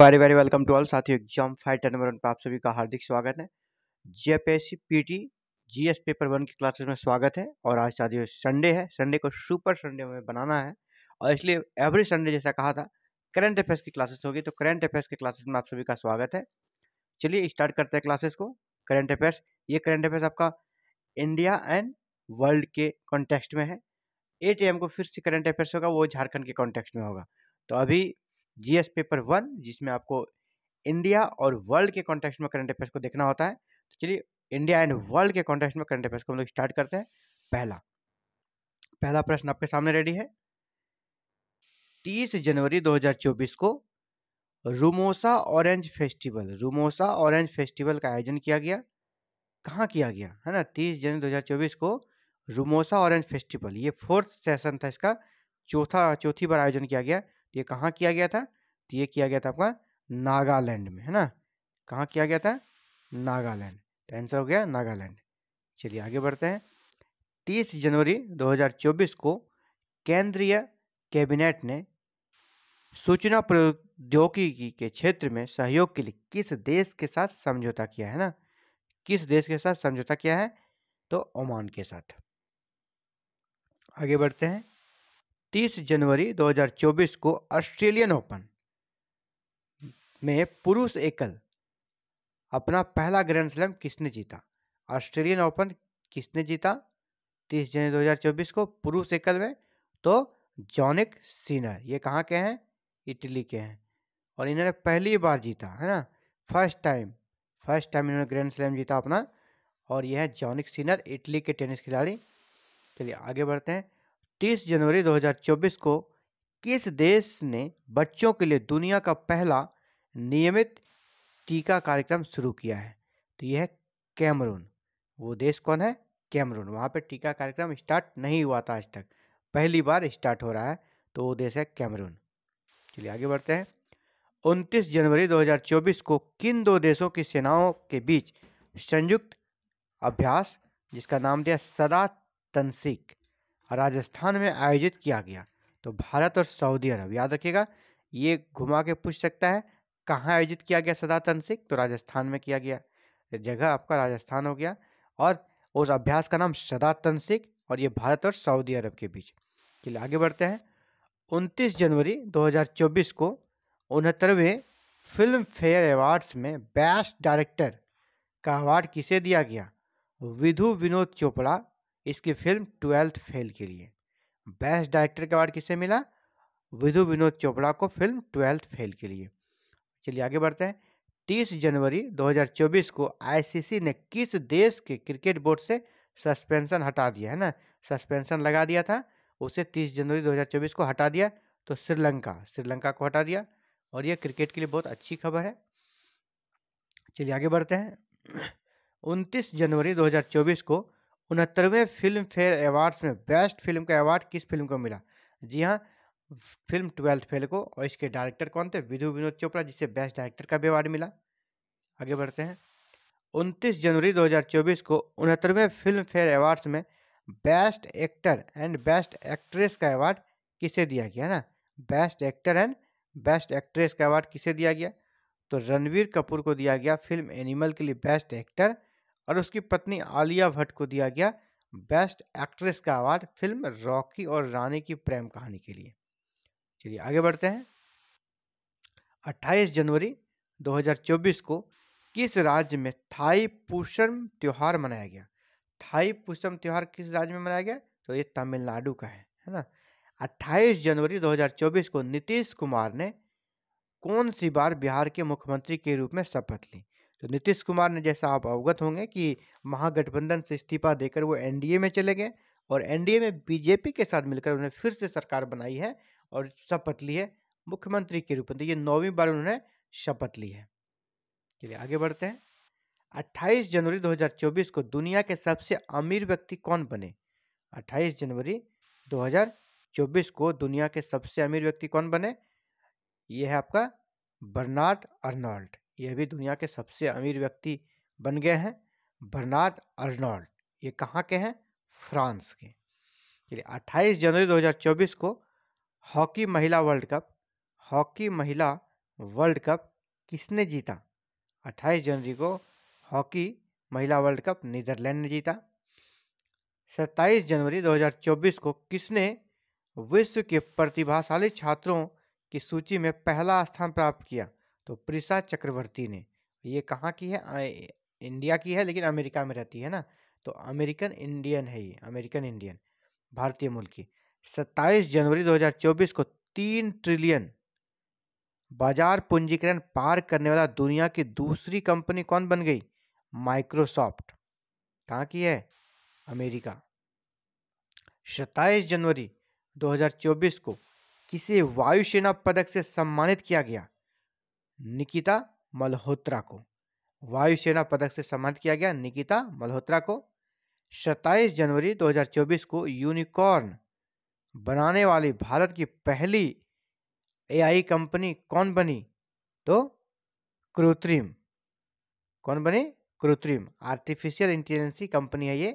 Very very welcome to all साथियों exam fighter number one पर आप सभी का हार्दिक स्वागत है JPSC PT GS paper one की क्लासेस में स्वागत है और आज साथियों संडे है संडे को सुपर संडे हमें बनाना है और इसलिए एवरी संडे जैसा कहा था करंट अफेयर्स की क्लासेस होगी तो करंट अफेयर्स की क्लासेस में आप सभी का स्वागत है चलिए स्टार्ट करते हैं क्लासेस को करंट अफेयर्स ये करंट अफेयर्स आपका इंडिया एंड वर्ल्ड के कॉन्टेक्स्ट में है ए एम को फिर से करंट अफेयर्स होगा वो झारखंड के कॉन्टेक्स्ट में होगा तो अभी जीएस पेपर वन जिसमें आपको इंडिया और वर्ल्ड के कॉन्टेक्स्ट में करंट अफेयर्स को देखना होता है तो चलिए इंडिया एंड हम्म। वर्ल्ड के कॉन्टेक्स्ट में करंट अफेयर्स को हम लोग स्टार्ट करते हैं पहला पहला प्रश्न आपके सामने रेडी है तीस जनवरी दो को रूमोसा ऑरेंज फेस्टिवल रूमोसा ऑरेंज फेस्टिवल का आयोजन किया गया कहाँ किया गया है ना तीस जनवरी 2024 को रूमोसा ऑरेंज फेस्टिवल ये फोर्थ सेशन था इसका चौथा चौथी बार आयोजन किया गया तो ये कहाँ किया गया था तो ये किया गया था आपका नागालैंड में है ना कहाँ किया गया था नागालैंड तो आंसर हो गया नागालैंड चलिए आगे बढ़ते हैं तीस जनवरी 2024 को केंद्रीय कैबिनेट ने सूचना प्रौद्योगिकी के क्षेत्र में सहयोग के लिए किस देश के साथ समझौता किया है ना किस देश के साथ समझौता किया है तो ओमान के साथ आगे बढ़ते हैं 30 जनवरी 2024 को ऑस्ट्रेलियन ओपन में पुरुष एकल अपना पहला ग्रैंड स्लैम किसने जीता ऑस्ट्रेलियन ओपन किसने जीता 30 जनवरी 2024 को पुरुष एकल में तो जॉनिक सीनर ये कहाँ के हैं इटली के हैं और इन्होंने पहली बार जीता है ना फर्स्ट टाइम फर्स्ट टाइम इन्होंने ग्रैंड स्लैम जीता अपना और यह है जॉनिक सीनर इटली के टेनिस खिलाड़ी चलिए आगे बढ़ते हैं 30 जनवरी 2024 को किस देश ने बच्चों के लिए दुनिया का पहला नियमित टीका कार्यक्रम शुरू किया है तो यह है कैमरून वो देश कौन है कैमरून वहाँ पर टीका कार्यक्रम स्टार्ट नहीं हुआ था आज तक पहली बार स्टार्ट हो रहा है तो वो देश है कैमरून चलिए आगे बढ़ते हैं 29 जनवरी 2024 को किन दो देशों की सेनाओं के बीच संयुक्त अभ्यास जिसका नाम दिया सदा तनसिक राजस्थान में आयोजित किया गया तो भारत और सऊदी अरब याद रखिएगा ये घुमा के पूछ सकता है कहाँ आयोजित किया गया सदा तनसिक तो राजस्थान में किया गया जगह आपका राजस्थान हो गया और उस अभ्यास का नाम सदा तनसिक और ये भारत और सऊदी अरब के बीच के लिए आगे बढ़ते हैं 29 जनवरी 2024 को उनहत्तरवें फिल्म फेयर अवार्ड्स में बेस्ट डायरेक्टर का अवार्ड किसे दिया गया विधु विनोद चोपड़ा इसकी फिल्म ट्वेल्थ फेल के लिए बेस्ट डायरेक्टर का अवार्ड किसे मिला विधु विनोद चोपड़ा को फिल्म ट्वेल्थ फेल के लिए चलिए आगे बढ़ते हैं तीस जनवरी 2024 को आईसीसी ने किस देश के क्रिकेट बोर्ड से सस्पेंशन हटा दिया है ना सस्पेंशन लगा दिया था उसे 30 जनवरी 2024 को हटा दिया तो श्रीलंका श्रीलंका को हटा दिया और यह क्रिकेट के लिए बहुत अच्छी खबर है चलिए आगे बढ़ते हैं 29 जनवरी 2024 को उनहत्तरवें फिल्म फेयर अवार्ड्स में बेस्ट फिल्म का अवार्ड किस फिल्म को मिला जी हाँ फिल्म ट्वेल्थ फेल को और इसके डायरेक्टर कौन थे विधु विनोद चोपड़ा जिसे बेस्ट डायरेक्टर का भी अवार्ड मिला आगे बढ़ते हैं 29 जनवरी 2024 को उनहत्तरवें फिल्म फेयर अवार्ड्स में best actor and best actress का अवार्ड किसे दिया गया ना best actor and best actress का अवार्ड किसे दिया गया तो रणवीर कपूर को दिया गया फिल्म एनिमल के लिए बेस्ट एक्टर और उसकी पत्नी आलिया भट्ट को दिया गया बेस्ट एक्ट्रेस का अवार्ड फिल्म रॉकी और रानी की प्रेम कहानी के लिए चलिए आगे बढ़ते हैं 28 जनवरी 2024 को किस राज्य में थाई पूसम त्यौहार मनाया गया थाई पूसम त्यौहार किस राज्य में मनाया गया तो ये तमिलनाडु का है है ना 28 जनवरी 2024 को नीतीश कुमार ने कौन सी बार बिहार के मुख्यमंत्री के रूप में शपथ ली तो नीतीश कुमार ने जैसा आप अवगत होंगे कि महागठबंधन से इस्तीफा देकर वो एनडीए में चले गए और एनडीए में बीजेपी के साथ मिलकर उन्हें फिर से सरकार बनाई है और शपथ ली है मुख्यमंत्री के रूप में तो ये नौवीं बार उन्होंने शपथ ली है चलिए आगे बढ़ते हैं 28 जनवरी 2024 को दुनिया के सबसे अमीर व्यक्ति कौन बने 28 जनवरी 2024 को दुनिया के सबसे अमीर व्यक्ति कौन बने ये है आपका बर्नार्ड अर्नॉल्ड ये भी दुनिया के सबसे अमीर व्यक्ति बन गए हैं बर्नार्ड अर्नॉल्ड ये कहाँ के हैं फ्रांस के चलिए 28 जनवरी 2024 को हॉकी महिला वर्ल्ड कप हॉकी महिला वर्ल्ड कप किसने जीता 28 जनवरी को हॉकी महिला वर्ल्ड कप नीदरलैंड ने जीता 27 जनवरी 2024 को किसने विश्व के प्रतिभाशाली छात्रों की सूची में पहला स्थान प्राप्त किया तो प्रिसा चक्रवर्ती ने ये कहाँ की है इंडिया की है लेकिन अमेरिका में रहती है ना तो अमेरिकन इंडियन है ये अमेरिकन इंडियन भारतीय मूल की 27 जनवरी 2024 को तीन ट्रिलियन बाजार पूंजीकरण पार करने वाला दुनिया की दूसरी कंपनी कौन बन गई माइक्रोसॉफ्ट कहाँ की है अमेरिका 27 जनवरी 2024 को किसे वायुसेना पदक से सम्मानित किया गया निकिता मल्होत्रा को वायुसेना पदक से सम्मानित किया गया निकिता मल्होत्रा को 27 जनवरी 2024 को यूनिकॉर्न बनाने वाली भारत की पहली एआई कंपनी कौन बनी तो कृत्रिम कौन बनी कृत्रिम आर्टिफिशियल इंटेलिजेंसी कंपनी है ये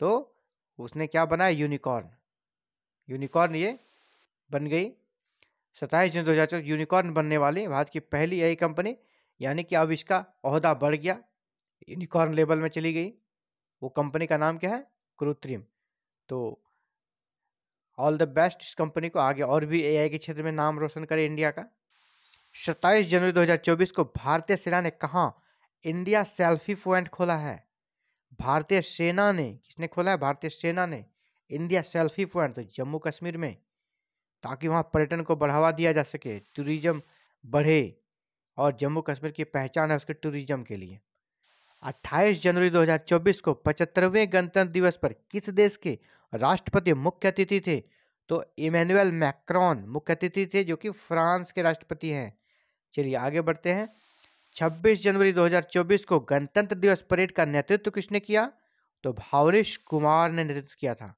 तो उसने क्या बनाया यूनिकॉर्न यूनिकॉर्न ये बन गई सत्ताईस जून दो हज़ार चौदह यूनिकॉर्न बनने वाली भारत की पहली यही कंपनी यानी कि अब इसका अहदा बढ़ गया यूनिकॉर्न लेवल में चली गई वो कंपनी का नाम क्या है कृत्रिम तो ऑल द बेस्ट इस कंपनी को आगे और भी एआई के क्षेत्र में नाम रोशन करे इंडिया का सत्ताईस जनवरी 2024 को भारतीय सेना ने कहा इंडिया सेल्फी पॉइंट खोला है भारतीय सेना ने किसने खोला है भारतीय सेना ने इंडिया सेल्फी पॉइंट तो जम्मू कश्मीर में ताकि वहाँ पर्यटन को बढ़ावा दिया जा सके टूरिज्म बढ़े और जम्मू कश्मीर की पहचान है उसके टूरिज्म के लिए 28 जनवरी 2024 को पचहत्तरवें गणतंत्र दिवस पर किस देश के राष्ट्रपति मुख्य अतिथि थे तो इमैनुअल मैक्रॉन मुख्य अतिथि थे जो कि फ्रांस के राष्ट्रपति हैं चलिए आगे बढ़ते हैं 26 जनवरी 2024 को गणतंत्र दिवस परेड का नेतृत्व किसने किया तो भावरेश कुमार ने नेतृत्व किया था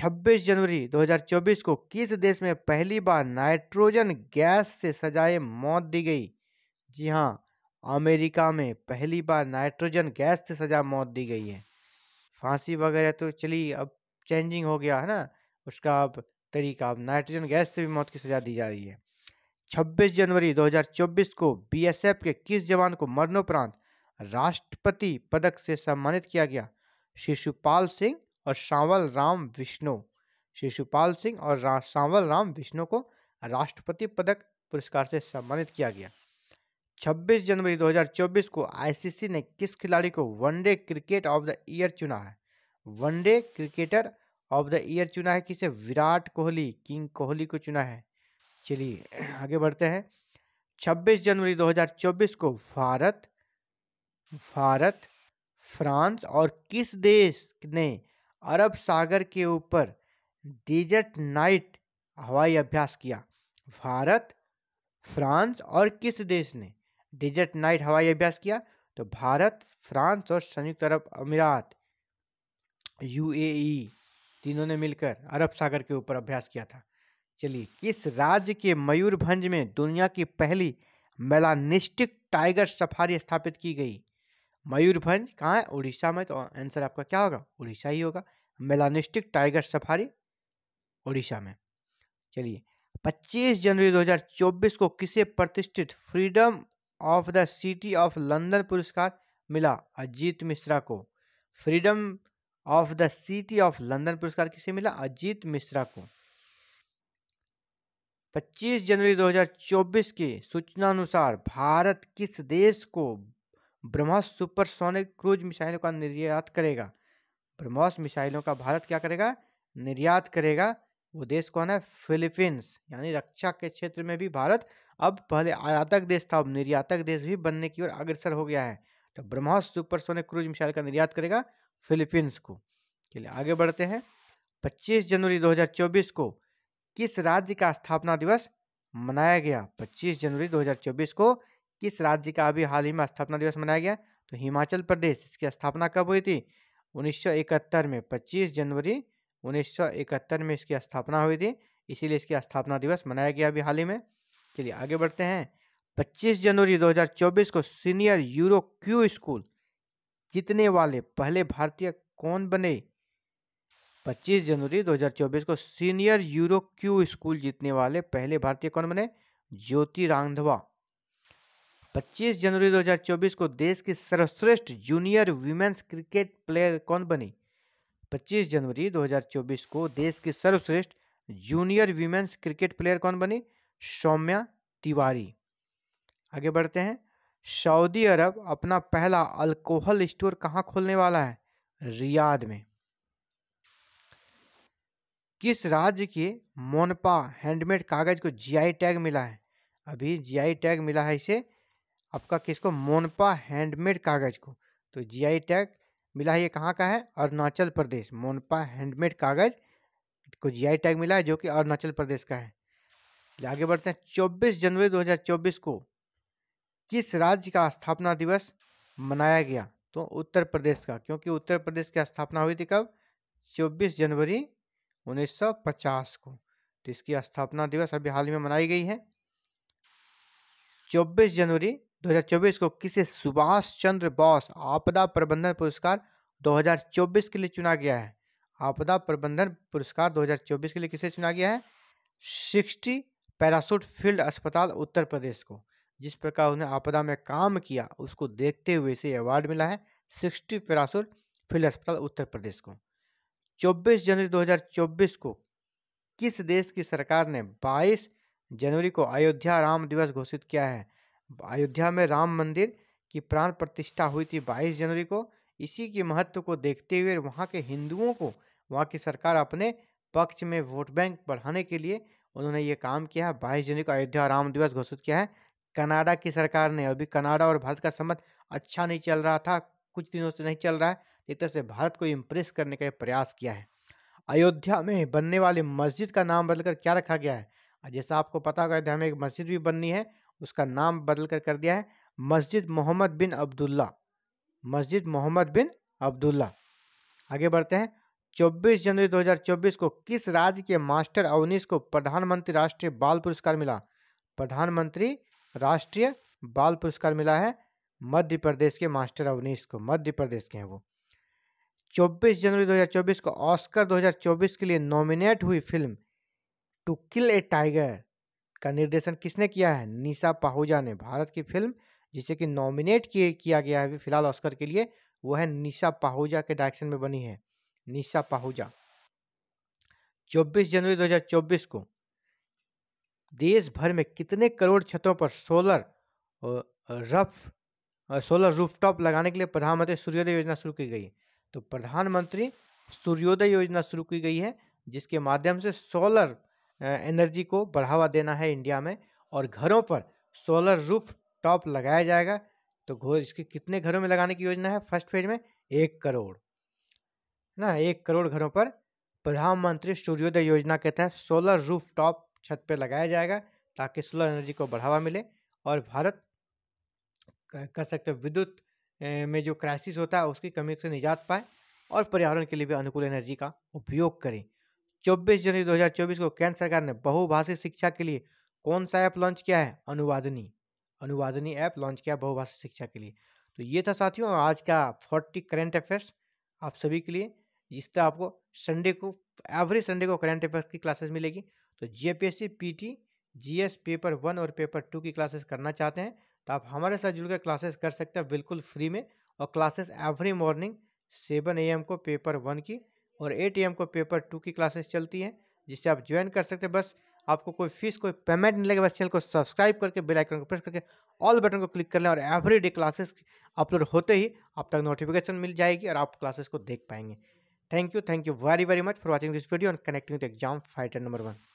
26 जनवरी 2024 को किस देश में पहली बार नाइट्रोजन गैस से सजाए मौत दी गई जी हाँ अमेरिका में पहली बार नाइट्रोजन गैस से सजा मौत दी गई है फांसी वगैरह तो चली अब चेंजिंग हो गया है ना उसका अब तरीका अब नाइट्रोजन गैस से भी मौत की सजा दी जा रही है 26 जनवरी 2024 को बीएसएफ के किस जवान को मरणोपरांत राष्ट्रपति पदक से सम्मानित किया गया शिशुपाल सिंह और सांवल राम विष्णु शिशुपाल सिंह और रा, सांवल राम विष्णु को राष्ट्रपति पदक पुरस्कार से सम्मानित किया गया 26 जनवरी 2024 को आईसीसी ने किस खिलाड़ी को one day cricket of the year चुना है one day cricketer of the year चुना है किसे विराट कोहली किंग कोहली को चुना है चलिए आगे बढ़ते हैं 26 जनवरी 2024 को भारत भारत फ्रांस और किस देश ने अरब सागर के ऊपर डिजर्ट नाइट हवाई अभ्यास किया भारत फ्रांस और किस देश ने डिजर्ट नाइट हवाई अभ्यास किया तो भारत फ्रांस और संयुक्त अरब अमीरात यूएई तीनों ने मिलकर अरब सागर के ऊपर अभ्यास किया था चलिए किस राज्य के मयूरभंज में दुनिया की पहली मेलानिस्टिक टाइगर सफारी स्थापित की गई मयूरभंज कहाँ है उड़ीसा में तो आंसर आपका क्या होगा उड़ीसा ही होगा मेलानिस्टिक टाइगर सफारी उड़ीसा में चलिए 25 जनवरी 2024 को किसे प्रतिष्ठित freedom of the city of London पुरस्कार मिला अजीत मिश्रा को freedom of the city of London पुरस्कार किसे मिला अजीत मिश्रा को 25 जनवरी 2024 के सूचना अनुसार भारत किस देश को ब्रह्मोस सुपरसोनिक क्रूज मिसाइलों का निर्यात करेगा ब्रह्मोस मिसाइलों का भारत क्या करेगा निर्यात करेगा वो देश कौन है फिलीपींस यानी रक्षा के क्षेत्र में भी भारत अब पहले आयातक देश था अब निर्यातक देश भी बनने की ओर अग्रसर हो गया है तो ब्रह्मोस सुपरसोनिक क्रूज मिसाइल का निर्यात करेगा फिलीपींस को चलिए आगे बढ़ते हैं 25 जनवरी 2024 को किस राज्य का स्थापना दिवस मनाया गया 25 जनवरी 2024 को किस राज्य का अभी हाल ही में स्थापना दिवस मनाया गया तो हिमाचल प्रदेश इसकी स्थापना कब हुई थी 1971 में 25 जनवरी 1971 में इसकी स्थापना हुई थी इसीलिए इसकी स्थापना दिवस मनाया गया अभी हाल ही में चलिए आगे बढ़ते हैं 25 जनवरी 2024 को सीनियर यूरो क्यू स्कूल जीतने वाले पहले भारतीय कौन बने 25 जनवरी 2024 को सीनियर यूरो क्यू स्कूल जीतने वाले पहले भारतीय कौन बने ज्योति रांधवा 25 जनवरी 2024 को देश की सर्वश्रेष्ठ जूनियर वीमेन्स क्रिकेट प्लेयर कौन बनी 25 जनवरी 2024 को देश की सर्वश्रेष्ठ जूनियर वीमेंस क्रिकेट प्लेयर कौन बनी सौम्या तिवारी आगे बढ़ते हैं सऊदी अरब अपना पहला अल्कोहल स्टोर कहाँ खोलने वाला है रियाद में किस राज्य के मोनपा हैंडमेड कागज को जीआई टैग मिला है अभी जीआई टैग मिला है इसे आपका किसको मोनपा हैंडमेड कागज को तो जीआई टैग मिला है ये कहाँ का है अरुणाचल प्रदेश मोनपा हैंडमेड कागज़ को जीआई टैग मिला है जो कि अरुणाचल प्रदेश का है आगे बढ़ते हैं 24 जनवरी 2024 को किस राज्य का स्थापना दिवस मनाया गया तो उत्तर प्रदेश का क्योंकि उत्तर प्रदेश की स्थापना हुई थी कब 24 जनवरी 1950 को तो इसकी स्थापना दिवस अभी हाल में मनाई गई है 24 जनवरी 2024 को किसे सुभाष चंद्र बोस आपदा प्रबंधन पुरस्कार 2024 के लिए चुना गया है आपदा प्रबंधन पुरस्कार 2024 के लिए किसे चुना गया है सिक्सटी पैरासूट फील्ड अस्पताल उत्तर प्रदेश को जिस प्रकार उन्हें आपदा में काम किया उसको देखते हुए इसे अवार्ड मिला है सिक्सटी पैरासूट फील्ड अस्पताल उत्तर प्रदेश को 24 जनवरी 2024 को किस देश की सरकार ने 22 जनवरी को अयोध्या राम दिवस घोषित किया है अयोध्या में राम मंदिर की प्राण प्रतिष्ठा हुई थी 22 जनवरी को इसी के महत्व को देखते हुए वहाँ के हिंदुओं को वहाँ की सरकार अपने पक्ष में वोट बैंक बढ़ाने के लिए उन्होंने ये काम किया है बाईस जनवरी को अयोध्या राम दिवस घोषित किया है कनाडा की सरकार ने अभी कनाडा और भारत का संबंध अच्छा नहीं चल रहा था कुछ दिनों से नहीं चल रहा है एक तरह से भारत को इम्प्रेस करने का प्रयास किया है अयोध्या में बनने वाली मस्जिद का नाम बदलकर क्या रखा गया है जैसा आपको पता होगा अयोध्या में एक मस्जिद भी बननी है उसका नाम बदल कर कर दिया है मस्जिद मोहम्मद बिन अब्दुल्ला मस्जिद मोहम्मद बिन अब्दुल्ला आगे बढ़ते हैं 24 जनवरी 2024 को किस राज्य के मास्टर अवनीश को प्रधानमंत्री राष्ट्रीय बाल पुरस्कार मिला प्रधानमंत्री राष्ट्रीय बाल पुरस्कार मिला है मध्य प्रदेश के मास्टर अवनीश को मध्य प्रदेश के हैं वो 24 जनवरी 2024 को ऑस्कर 2024 के लिए नॉमिनेट हुई film to kill a tiger का निर्देशन किसने किया है निशा पाहुजा ने भारत की फिल्म जिसे कि नॉमिनेट किया गया है अभी फिलहाल ऑस्कर के लिए वो है निशा पाहुजा के डायरेक्शन में बनी है निशा पाहुजा 24 जनवरी 2024 को देश भर में कितने करोड़ छतों पर सोलर रफ सोलर रूफटॉप लगाने के लिए प्रधानमंत्री सूर्योदय योजना शुरू की गई तो प्रधानमंत्री सूर्योदय योजना शुरू की गई है जिसके माध्यम से सोलर एनर्जी को बढ़ावा देना है इंडिया में और घरों पर सोलर रूफ टॉप लगाया जाएगा तो घोर इसके कितने घरों में लगाने की योजना है फर्स्ट फेज में एक करोड़ ना एक करोड़ घरों पर प्रधानमंत्री सूर्योदय योजना के तहत सोलर रूफ टॉप छत पर लगाया जाएगा ताकि सोलर एनर्जी को बढ़ावा मिले और भारत कह सकते विद्युत में जो क्राइसिस होता है उसकी कमी से निजात पाए और पर्यावरण के लिए भी अनुकूल एनर्जी का उपयोग करें 24 जनवरी 2024 को केंद्र सरकार ने बहुभाषी शिक्षा के लिए कौन सा ऐप लॉन्च किया है अनुवादनी अनुवादनी ऐप लॉन्च किया बहुभाषी शिक्षा के लिए तो ये था साथियों आज का फोर्टी करेंट अफेयर्स आप सभी के लिए इस तरह आपको संडे को एवरी संडे को करेंट अफेयर्स की क्लासेस मिलेगी तो J PT GS paper one और पेपर टू की क्लासेस करना चाहते हैं तो आप हमारे साथ जुड़कर क्लासेस कर सकते हैं बिल्कुल फ्री में और classes every morning seven a को पेपर वन की और ए को पेपर टू की क्लासेस चलती हैं जिससे आप ज्वाइन कर सकते हैं बस आपको कोई फीस कोई पेमेंट नहीं लगेगा बस चैनल को सब्सक्राइब करके बेल आइकन को प्रेस करके ऑल बटन को क्लिक कर लें और एवरी डे क्लासेस अपलोड होते ही आप तक नोटिफिकेशन मिल जाएगी और आप क्लासेस को देख पाएंगे thank you thank you very very much for watching this video and connecting the exam fighter number one